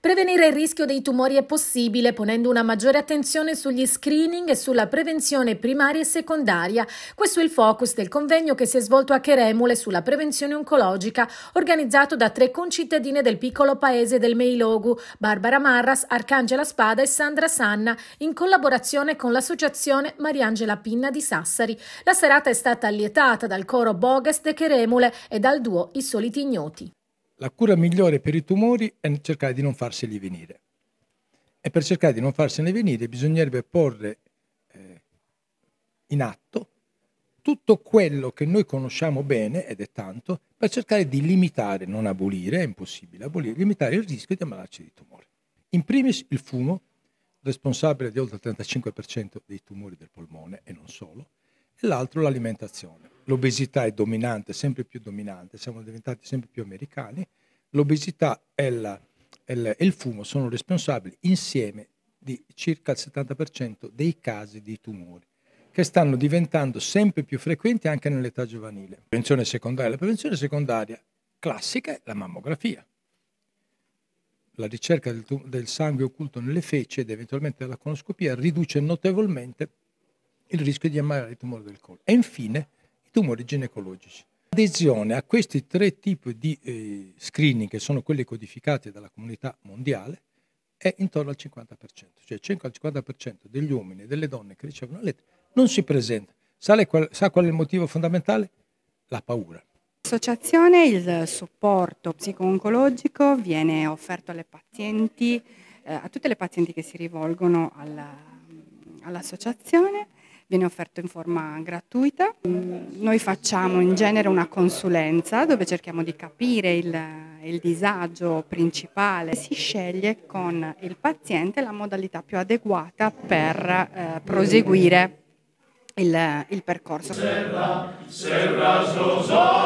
Prevenire il rischio dei tumori è possibile ponendo una maggiore attenzione sugli screening e sulla prevenzione primaria e secondaria. Questo è il focus del convegno che si è svolto a Cheremule sulla prevenzione oncologica, organizzato da tre concittadine del piccolo paese del Meilogu, Barbara Marras, Arcangela Spada e Sandra Sanna, in collaborazione con l'associazione Mariangela Pinna di Sassari. La serata è stata allietata dal coro Bogas de Cheremule e dal duo I Soliti Ignoti. La cura migliore per i tumori è cercare di non farseli venire. E per cercare di non farsene venire bisognerebbe porre eh, in atto tutto quello che noi conosciamo bene, ed è tanto, per cercare di limitare, non abolire, è impossibile abolire, limitare il rischio di ammalarci di tumore. In primis il fumo, responsabile di oltre il 35% dei tumori del polmone e non solo, e l'altro l'alimentazione l'obesità è dominante, sempre più dominante, siamo diventati sempre più americani, l'obesità e, la, e, il fumo sono responsabili insieme di circa il 70% dei casi di tumori che stanno diventando sempre più frequenti anche nell'età giovanile. La prevenzione secondaria. La prevenzione secondaria classica è la mammografia. La ricerca del, del sangue occulto nelle feci ed eventualmente la coloscopia riduce notevolmente il rischio di ammalare il tumore del collo. E infine tumori ginecologici. L'adesione a questi tre tipi di eh, screening, che sono quelli codificati dalla comunità mondiale, è intorno al 50%, cioè circa il 50% degli uomini e delle donne che ricevono la non si presenta. Sa, qual, sa qual è il motivo fondamentale? La paura. L'associazione, il supporto psico-oncologico viene offerto alle pazienti, eh, a tutte le pazienti che si rivolgono all'associazione viene offerto in forma gratuita. Mm, noi facciamo in genere una consulenza dove cerchiamo di capire il, il disagio principale, si sceglie con il paziente la modalità più adeguata per eh, proseguire il, il percorso. Serra, serra,